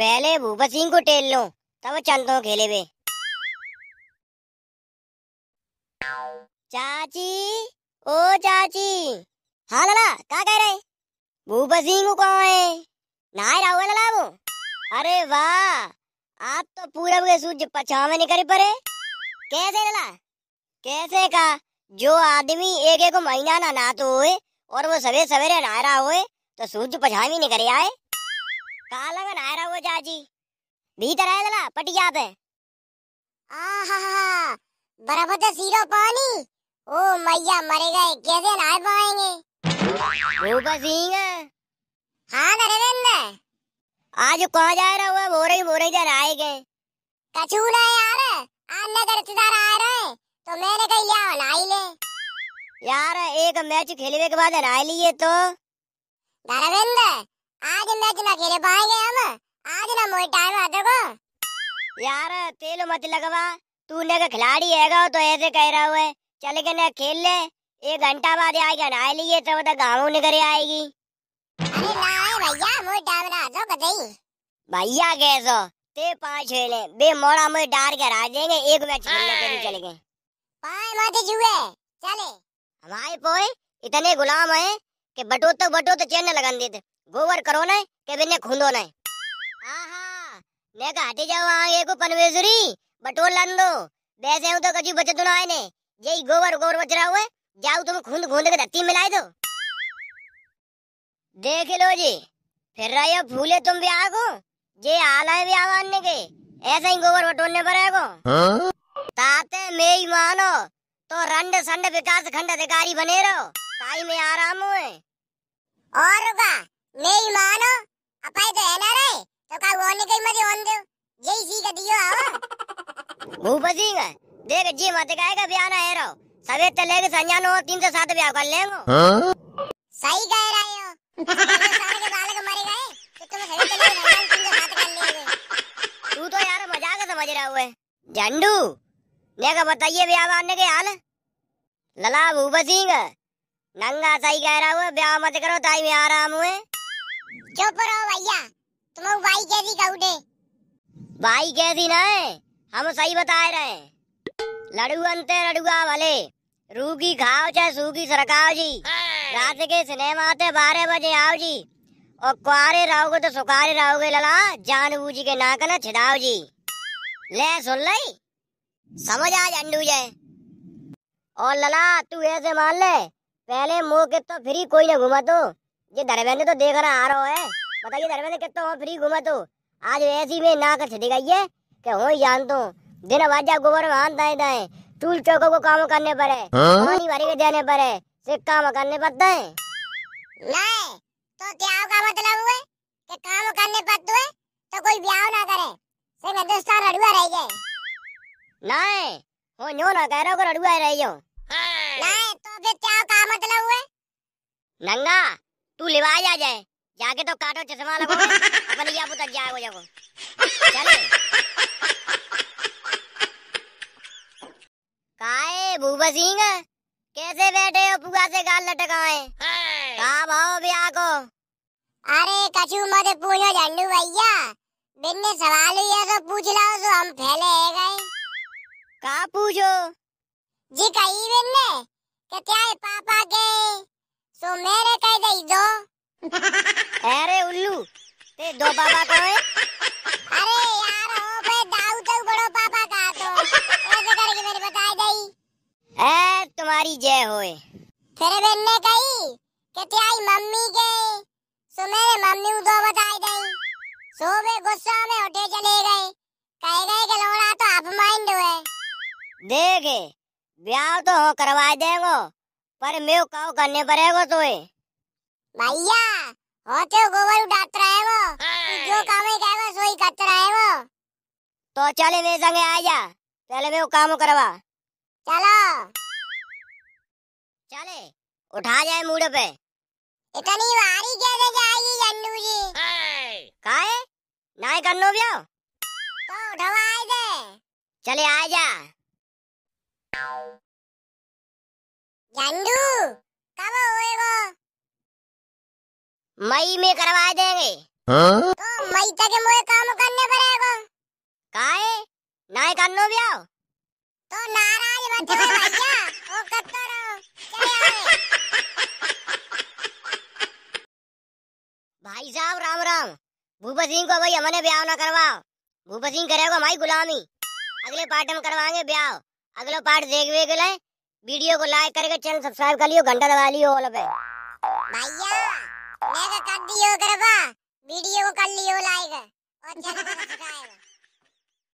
पहले भूपत सिंह को टेल लो तब चंदो खेले वे चाची ओ चाची हाँ लला क्या कह रहे भूपत सिंह को है नहा रहा हुआ वो अरे वाह आप तो पूरब के सूर्य पछावे निकल पड़े कैसे लला कैसे का जो आदमी एक एक महीना ना नहाते हुए और वो सवेरे सवेरे नहा रहा हुए तो सूर्य पछावे निकल आए कहा लगन आयरा जाजी भीतर आए दला पटिया पे आहा बर्फ से सीरो पानी ओ मैया मरेगा कैसे नहा पाएंगे वो बस हाँ नरेंद्र आज कहाँ जा रहा हुआ बोरे बोरे इधर आए गए कछू ना यार आने का रिश्तेदार आ रहे हैं तो मैंने कहा यहाँ नहाई ले यार एक मैच खेलने के बाद नहा लिए तो धर्मेंद्र आज ना मैं तुम अकेले पाएंगे हम आज ना मोई टाइम आ देखो यार तेल मत लगवा तू ने का खिलाड़ी हैगा तो ऐसे कह रहा हुआ है चल के ना खेल ले एक घंटा बाद आ गया ना लिए तो वो बता गाँव निकल आएगी अरे ना आए भैया मोई टाइम ना आ दो बताई भैया कैसो ते पांच खेले बे मोड़ा मोई डार के आ जाएंगे एक बैच खेलने के लिए चले गए पाए माथे जुए चले हमारे पोए इतने गुलाम है कि बटो तो बटो तो चैन लगा देते गोवर करो ना के बिने खुंदो ना आहा ने का हटे जाओ आगे को पनवेसुरी बटोर लान दो वैसे हूं तो कछु बचत तो ना आने यही गोवर गोवर बच रहा हुआ जाओ तुम खुंद खूंद के धरती में लाए दो देख लो जी फिर रहे भूले तुम भी आगो ये हाल है भी आवाने के ऐसा ही गोबर बटोरने पर आगो ताते मेरी मानो तो रंड संड विकास खंड अधिकारी बने रहो ताई में आराम हुए और का मेरी मानो हो अपाई तो है ना रे तो का वो कहीं मजे ओन दे यही सी का दियो आओ भूपसिंह देख जी मत गाएगा बयान है रहो सवेर तले तो के संज्ञान हो तीन से सात ब्याह कर लेंगे सही कह रहे हो सारे के बालक मरे गए तो तुम सवेर तले तो के संजान तीन सौ सात कर लेंगे तू तो यार मजाक समझ रहा हुआ है झंडू ने का बताइए ब्याह मारने के हाल लला भूप सिंह नंगा सही कह रहा हुआ ब्याह मत करो ताई में आराम हुए चुप रहो भैया तुम भाई कैसी कहूडे भाई कैसी ना है हम सही बता रहे हैं लड़ू अंते लड़ुआ भले रूगी खाओ चाहे सूखी सरकाओ जी रात के सिनेमा आते बारह बजे आओ जी और कुआरे रहोगे तो सुखारे रहोगे लला जान बूझी के नाक ना छिड़ाओ जी ले सुन ले समझ आ जंडू जय और लला तू ऐसे मान ले पहले मुंह के तो फ्री कोई ना घुमा तो ये धर्मेंद्र तो देख रहा आ रहा है बताइए धर्मेंद्र कितना तो फ्री घूमा तो आज ऐसी में ना कर गई है क्या हो जान तो दिन बाजा गोबर वहां दाए दाए टूल चौको को काम करने पर है हाँ? पानी भरी के देने पर है सिर्फ काम करने पड़ता तो है नहीं तो क्या का मतलब हुए कि काम करने पड़ते है तो कोई ब्याह ना करे सिर्फ हिंदुस्तान रडुआ रह गए नहीं हो नो ना कह रहा को रडुआ रह जाओ नहीं तो फिर क्या का मतलब हुए नंगा तू लेवा आ जाए जाके तो काटो चश्मा लगाओ अपन या जाए जागो जागो चले काए बुबा सिंह कैसे बैठे हो पुआ से गाल लटकाए का भाव ब्याह को अरे कछु मत पूछो झंडू भैया बिन्ने सवाल ये तो पूछ लाओ तो हम फैले है गए का पूछो जी कही बिन्ने क्या है पापा के सो मेरे कह गई दो अरे उल्लू ते दो बाबा को है अरे यार ओ बे दाऊ तो बड़ो पापा का तो ऐसे करके मेरे बता दई ए तुम्हारी जय होए फिर बहन ने कही ते आई मम्मी के सो मेरे मम्मी को दो बता दई सो वे गुस्सा में उठे चले गए कह गए के लोड़ा तो अपमाइंड हुए देखे ब्याह तो हो करवा देंगो पर मैं काओ करने पर है वो तो भैया हो तो गोबर उड़ात रहे वो जो काम है ही कहेगा सोई करते रहे वो तो चले मेरे संगे आ जा पहले मैं काम करवा चलो चले उठा जाए मूड पे इतनी वारी कैसे जाएगी गन्नू जी काहे नाय करनो बिया तो उठवा आए दे चले आ जा चंदू कब होएगा मई में करवा देंगे हाँ? तो मई तक मुझे काम करने पड़ेगा काहे नाय करनो ब्याह तो नाराज मत हो भैया ओ कत्तो रहो भाई साहब राम राम भूपत सिंह को भाई हमने ब्याह ना करवाओ भूपत सिंह करेगा माई गुलामी अगले पार्ट में करवाएंगे ब्याह अगला पार्ट देख वे गए वीडियो को लाइक करके चैनल सब्सक्राइब कर लियो घंटा दबा लियो ऑल पे भैया मैं तो कर दियो करबा वीडियो को कर लियो लाइक और चैनल सब्सक्राइब